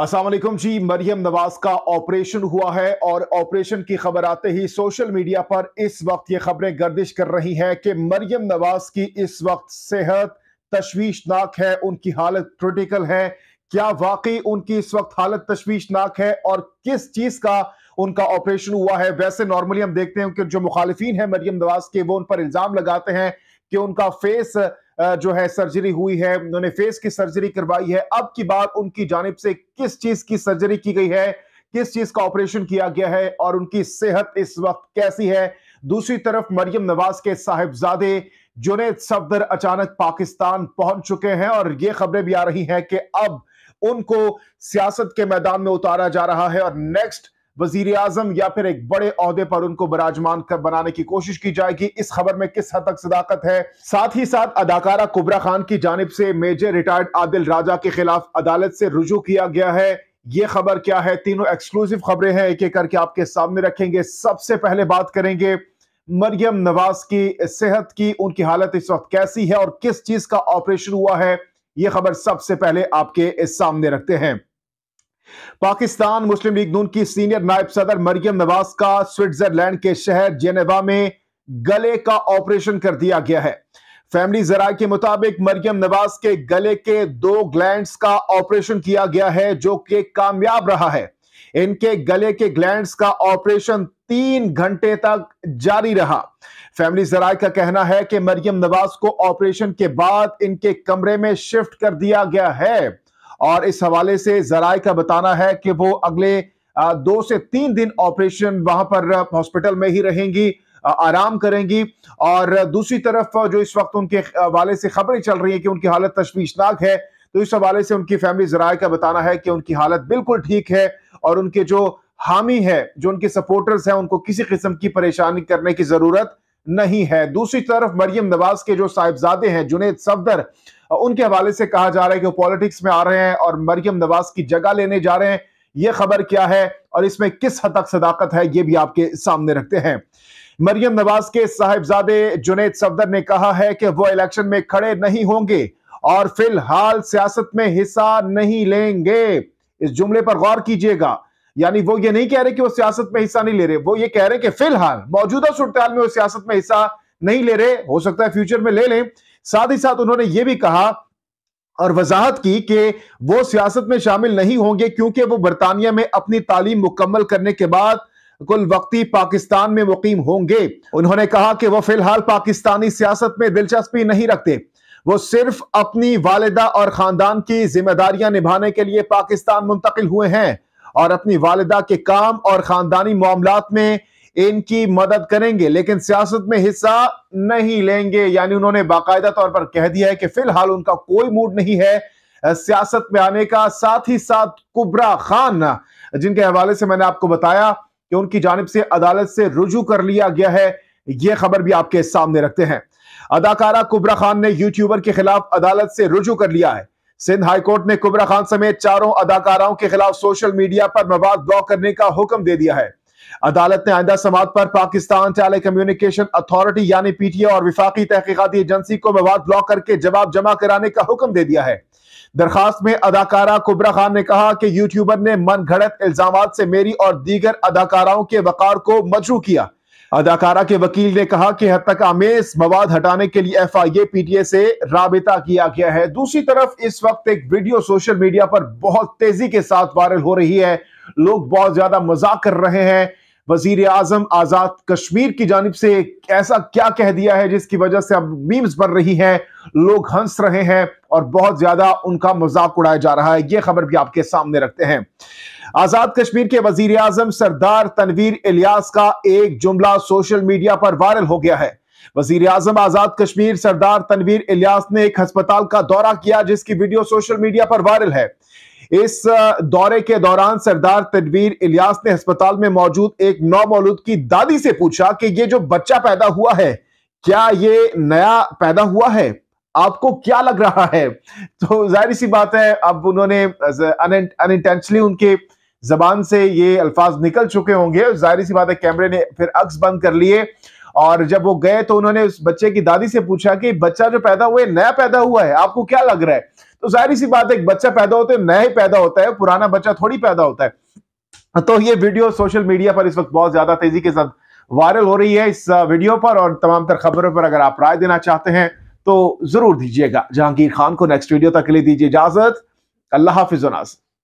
असलम जी मरियम नवाज का ऑपरेशन हुआ है और ऑपरेशन की खबर आते ही सोशल मीडिया पर इस वक्त ये खबरें गर्दिश कर रही हैं कि मरियम नवाज की इस वक्त सेहत तशवीशनाक है उनकी हालत क्रिटिकल है क्या वाकई उनकी इस वक्त हालत तशवीशनाक है और किस चीज का उनका ऑपरेशन हुआ है वैसे नॉर्मली हम देखते हैं कि जो मुखालफी है मरियम नवाज के वो उन पर इल्जाम लगाते हैं कि उनका फेस जो है सर्जरी हुई है उन्होंने फेस की सर्जरी करवाई है अब की बात उनकी जानब से किस चीज की सर्जरी की गई है किस चीज का ऑपरेशन किया गया है और उनकी सेहत इस वक्त कैसी है दूसरी तरफ मरियम नवाज के साहिबजादे जुनेद सफदर अचानक पाकिस्तान पहुंच चुके हैं और ये खबरें भी आ रही हैं कि अब उनको सियासत के मैदान में उतारा जा रहा है और नेक्स्ट वजीर आजम या फिर एक बड़े अहदे पर उनको बराजमान कर बनाने की कोशिश की जाएगी इस खबर में किस हद तक सदाकत है साथ ही साथ अदाकारा कुबरा खान की जानब से मेजर रिटायर्ड आदिल राजा के खिलाफ अदालत से रुजू किया गया है ये खबर क्या है तीनों एक्सक्लूसिव खबरें हैं एक एक करके आपके सामने रखेंगे सबसे पहले बात करेंगे मरियम नवाज की सेहत की उनकी हालत इस वक्त कैसी है और किस चीज का ऑपरेशन हुआ है ये खबर सबसे पहले आपके सामने रखते हैं पाकिस्तान मुस्लिम लीग नून की सीनियर नायब सदर मरियम नवाज का स्विट्जरलैंड के शहर जेनेवा में गले का ऑपरेशन कर दिया गया है फैमिली जराय के मुताबिक मरियम नवाज के गले के दो ग्लैंड्स का ऑपरेशन किया गया है जो कि कामयाब रहा है इनके गले के ग्लैंड्स का ऑपरेशन तीन घंटे तक जारी रहा फैमिली जराय का कहना है कि मरियम नवाज को ऑपरेशन के बाद इनके कमरे में शिफ्ट कर दिया गया है और इस हवाले से जराए का बताना है कि वो अगले दो से तीन दिन ऑपरेशन वहां पर हॉस्पिटल में ही रहेंगी आराम करेंगी और दूसरी तरफ जो इस वक्त उनके हवाले से खबरें चल रही हैं कि उनकी हालत तशवीशनाक है तो इस हवाले से उनकी फैमिली जराए का बताना है कि उनकी हालत बिल्कुल ठीक है और उनके जो हामी है जो उनके सपोर्टर्स हैं उनको किसी किस्म की परेशानी करने की जरूरत नहीं है दूसरी तरफ मरियम नवाज के जो साहिबजादे हैं जुनेद सफदर उनके हवाले से कहा जा रहा है कि वो पॉलिटिक्स में आ रहे हैं और मरियम नवाज की जगह लेने जा रहे हैं ये खबर क्या है और इसमें किस हद तक सदाकत है ये भी आपके सामने रखते हैं मरियम नवाज के साहिबजादे जुनेद सफदर ने कहा है कि वो इलेक्शन में खड़े नहीं होंगे और फिलहाल सियासत में हिस्सा नहीं लेंगे इस जुमले पर गौर कीजिएगा यानी वो ये नहीं कह रहे कि वो सियासत में हिस्सा नहीं ले रहे वो ये कह रहे कि फिलहाल मौजूदा सूरत में वो सियासत में हिस्सा नहीं ले रहे हो सकता है फ्यूचर में ले लें साथ ही साथ उन्होंने ये भी कहा और वजाहत की कि वो सियासत में शामिल नहीं होंगे क्योंकि वो बरतानिया में अपनी तालीम मुकम्मल करने के बाद कुल वक्ती पाकिस्तान में मुकीम होंगे उन्होंने कहा कि वो फिलहाल पाकिस्तानी सियासत में दिलचस्पी नहीं रखते वो सिर्फ अपनी वालदा और खानदान की जिम्मेदारियां निभाने के लिए पाकिस्तान मुंतकिल हुए हैं और अपनी वालदा के काम और खानदानी मामला में इनकी मदद करेंगे लेकिन सियासत में हिस्सा नहीं लेंगे यानी उन्होंने बाकायदा तौर पर कह दिया है कि फिलहाल उनका कोई मूड नहीं है सियासत में आने का साथ ही साथ कुबरा खान जिनके हवाले से मैंने आपको बताया कि उनकी जानब से अदालत से रुजू कर लिया गया है यह खबर भी आपके सामने रखते हैं अदाकारा कुबरा खान ने यूट्यूबर के खिलाफ अदालत से रुजू कर लिया है सिंध हाईकोर्ट ने कुबरा खान समेत चारों अदाकाराओं के खिलाफ सोशल मीडिया पर मवाद ब्लॉक करने का हुक्म दे दिया है अदालत ने आइंदा समात पर पाकिस्तान टेली कम्युनिकेशन अथॉरिटी यानी पीटीए और विफाकी तहकीकती एजेंसी को मवाद ब्लॉक करके जवाब जमा कराने का हुक्म दे दिया है दरखास्त में अदाकारा कुबरा खान ने कहा कि यूट्यूबर ने मन घड़त इल्जाम से मेरी और दीगर अदाकाराओं के वकार को मजरू किया अदाकारा के वकील ने कहा कि हद तक आमेज मवाद हटाने के लिए एफ आई ए ए से रबता किया गया है दूसरी तरफ इस वक्त एक वीडियो सोशल मीडिया पर बहुत तेजी के साथ वायरल हो रही है लोग बहुत ज्यादा मजाक कर रहे हैं वजीर आजम आज़ाद कश्मीर की जानब से ऐसा क्या कह दिया है जिसकी वजह से अब मीम्स बन रही हैं लोग हंस रहे हैं और बहुत ज़्यादा उनका मजाक उड़ाया जा रहा है यह खबर भी आपके सामने रखते हैं आज़ाद कश्मीर के वजीर आजम सरदार तनवीर इलियास का एक जुमला सोशल मीडिया पर वायरल हो गया है वजीर आजम आजाद कश्मीर सरदार तनवीर इलियास ने एक अस्पताल का दौरा किया जिसकी वीडियो सोशल मीडिया पर वायरल है इस दौरे के दौरान सरदार तदवीर इलियास ने अस्पताल में मौजूद एक नौमौलूद की दादी से पूछा कि ये जो बच्चा पैदा हुआ है क्या ये नया पैदा हुआ है आपको क्या लग रहा है तो जाहिर सी बात है अब उन्होंने अनइंटेंशनली उनके जबान से ये अल्फाज निकल चुके होंगे जाहिर सी बात है कैमरे ने फिर अक्स बंद कर लिए और जब वो गए तो उन्होंने उस बच्चे की दादी से पूछा कि बच्चा जो पैदा हुआ है नया पैदा हुआ है आपको क्या लग रहा है तो जाहिर सी बात है एक बच्चा पैदा होता है नया ही पैदा होता है पुराना बच्चा थोड़ी पैदा होता है तो ये वीडियो सोशल मीडिया पर इस वक्त बहुत ज्यादा तेजी के साथ वायरल हो रही है इस वीडियो पर और तमाम तर खबरों पर अगर आप राय देना चाहते हैं तो जरूर दीजिएगा जहांगीर खान को नेक्स्ट वीडियो तक के लिए दीजिए इजाजत अल्लाह हाफिज